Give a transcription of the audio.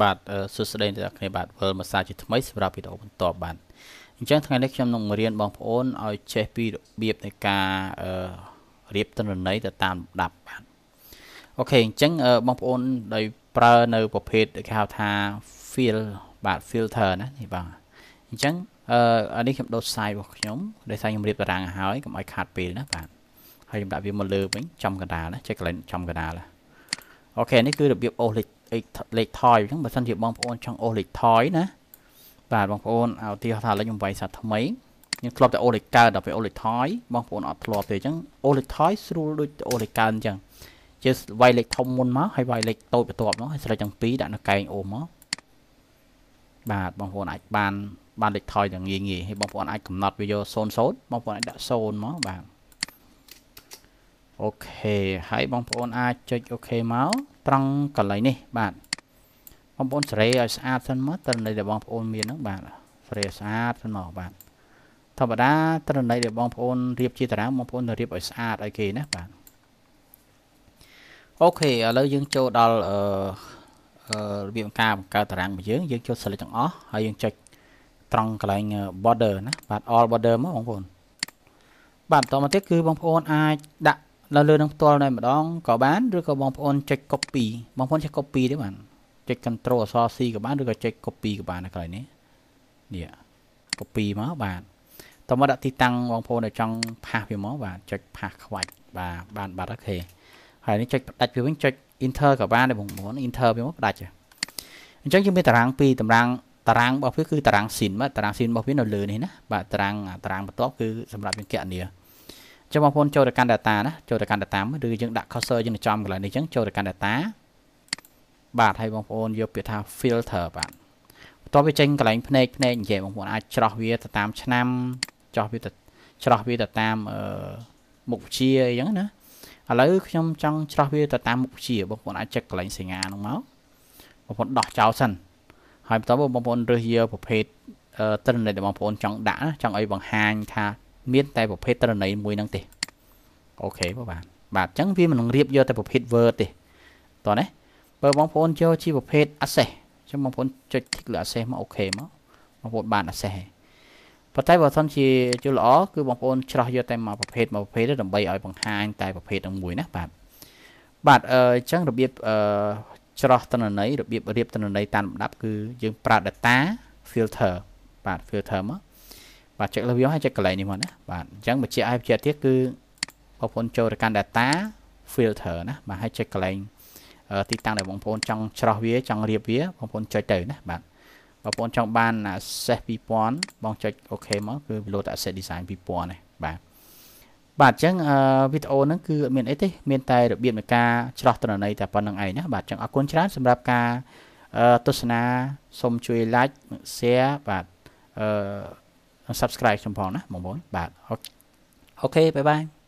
បាទសួស្តីអ្នកគ្នាបាទវិលមកសាជាថ្មីសម្រាប់វីដេអូបន្តបាទអញ្ចឹងថ្ងៃនេះខ្ញុំនឹងរៀនបងប្អូនឲ្យចេះពីរបៀបនៃការរៀបទិន្នន័យទៅតាមលំដាប់បាទអូខេអញ្ចឹងបងប្អូនដោយប្រើនៅប្រភេទគេហៅថា fill បាទ filter ណានេះបាទអញ្ចឹងអឺនេះខ្ញុំដោត size របស់ខ្ញុំដោយសារខ្ញុំរៀបតារាងហើយកុំឲ្យ ខាត់ពេលណាបាទហើយខ្ញុំដាក់វាមកលើវិញចំកណ្ដាលណាចេះកន្លែងចំកណ្ដាលអូខេនេះគឺរបៀបអូសលេខលេខថយអញ្ចឹងបើសិនជាបងប្អូនចង់អូសលេខថយណា បាទបងប្អូនឲ្យឧទាហរណ៍ថាលេខខ្ញុំវាយសាថ្មីខ្ញុំធ្លាប់តែអូលេខកើតដល់ពេលអូលេខថយបងប្អូនអត់ធ្លាប់ទេអញ្ចឹងអូលេខថយស្រួលដូចអូលេខកើតអញ្ចឹងជាវាយលេខធំមុនមកហើយវាយលេខតូចបន្ទាប់មកហើយស្រេចទាំងពីរដាក់នៅកែងអូមកបាទបងប្អូនអាចបានបានលេខថយទាំងងាយងាយហើយបងប្អូនអាចកំណត់វាយក0 0បងប្អូនអាចដាក់0មកបាទអូខេហើយបងប្អូនអាចចុចអូខេមកត្រង់កន្លែងនេះ បាទបងប្អូនសេរីឲ្យស្អាតសិនមកត្រឹមនេះដែលបងប្អូន មានហ្នឹងបាទសេរីស្អាតសិនមកបាទធម្មតាត្រឹមនេះដែលបងប្អូនរៀបជា តារាងបងប្អូនទៅរៀបឲ្យស្អាតឲ្យគេណាបាទអូខេឥឡូវយើងចូលដល់អឺរបៀបការបង្កើតតារាងរបស់យើងយើងចូល select ទាំងអស់ហើយយើងចុចត្រង់កន្លែង border ណាបាទ all border មកបងប្អូន បាទបន្តមកទៀតគឺបងប្អូនអាចដាក់ដល់លើនឹងផ្ទាល់តែម្ដងក៏បានឬក៏បងប្អូនចុច copy បងប្អូនចុច copy ទេបានចុច control អក្សរ C ក៏បានឬក៏ចុច copy ក៏បាននៅក្រោយនេះនេះ copy មកបាទតោះមកដាក់ទីតាំងបងប្អូនដែលចង់ផាសវាមកបាទចុចផាសខ្វាច់បាទបានបាត់អូខេហើយនេះចុចផ្ដាច់វាវិញចុច enter ក៏បានដែរបងប្អូន enter វាមកផ្ដាច់អញ្ចឹងយើងមានតារាង ពីរតម្រាងតារាងរបស់វាគឺតារាងស៊ីនមកតារាងស៊ីនរបស់វានៅលើនេះណាបាទតារាងតារាងបន្ទាប់គឺសម្រាប់យើងគណនាចឹងបងប្អូនចូលទៅកាន់ data ណាចូលទៅកាន់ data ឬយើងដាក់ cursor យើងចំកន្លែងនេះចឹងចូលទៅកាន់ data បាទហើយបងប្អូនយកពាក្យថា filter បាទបន្ទាប់វាចេញកន្លែងភ្នែកភ្នែកនិយាយបងប្អូនអាចច្រោះវាទៅតាមឆ្នាំចោះវាទៅច្រោះវាទៅតាមអឺមុខវិជ្ជាអីចឹងណាឥឡូវខ្ញុំចង់ច្រោះវាទៅតាមមុខវិជ្ជាបងប្អូនអាចចុចកន្លែងសញ្ញាហ្នឹងមកបងប្អូនដោះចោលសិន ហើយបន្ទាប់មកបងប្អូនរើសយកប្រភេទ internet ដែលបងប្អូនចង់ដាក់ណាចង់អីបង្ហាញថាមានតែប្រភេទត្រណីមួយហ្នឹងទេអូខេបងបាទបាទអញ្ចឹងវាមិនរៀបយកតែប្រភេទ word ទេតោះណាបើបងប្អូនចូលជាប្រភេទ access អញ្ចឹងបងប្អូនចុច click លើ access មកអូខេមកបងប្អូនបាន access ហើយប៉ុន្តែបើសិនជាជលល្អគឺបងប្អូនច្រោះយកតែមកប្រភេទមកប្រភេទដើម្បីឲ្យបង្ហាញតែប្រភេទនឹងមួយណាបាទបាទអញ្ចឹងរបៀបអឺច្រោះតនន័យរបៀបរៀបតនន័យតាមលំដាប់គឺយើងប្រើ data filter បាទ filter មកបាទ check លើវាហើយ check កន្លែងនេះមកណាបាទអញ្ចឹងបញ្ជាក់ឲ្យបញ្ជាក់ទៀតគឺបងប្អូនចូលទៅកាន់ data filter ណាបាទហើយ check កន្លែងទីតាំងដែលបងប្អូន ចង់ច្រោះវា ចង់រៀបវាបងប្អូនចុចទៅណាបាទបងប្អូនចង់បាន access 2000បងចុច OK មកគឺ load asset design 2000នេះបាទបាទអញ្ចឹងវីដេអូហ្នឹងគឺអត់មានអីទេមានតែរបៀបនៃការច្រោះទិន្នន័យតែប៉ុណ្្នឹងឯងណាបាទអញ្ចឹងអរគុណច្រើនសម្រាប់ការទស្សនាសូមជួយ like share បាទអឺ subscribe ខ្ញុំផងណាបងប្អូនបាទអូខេបាយបាយ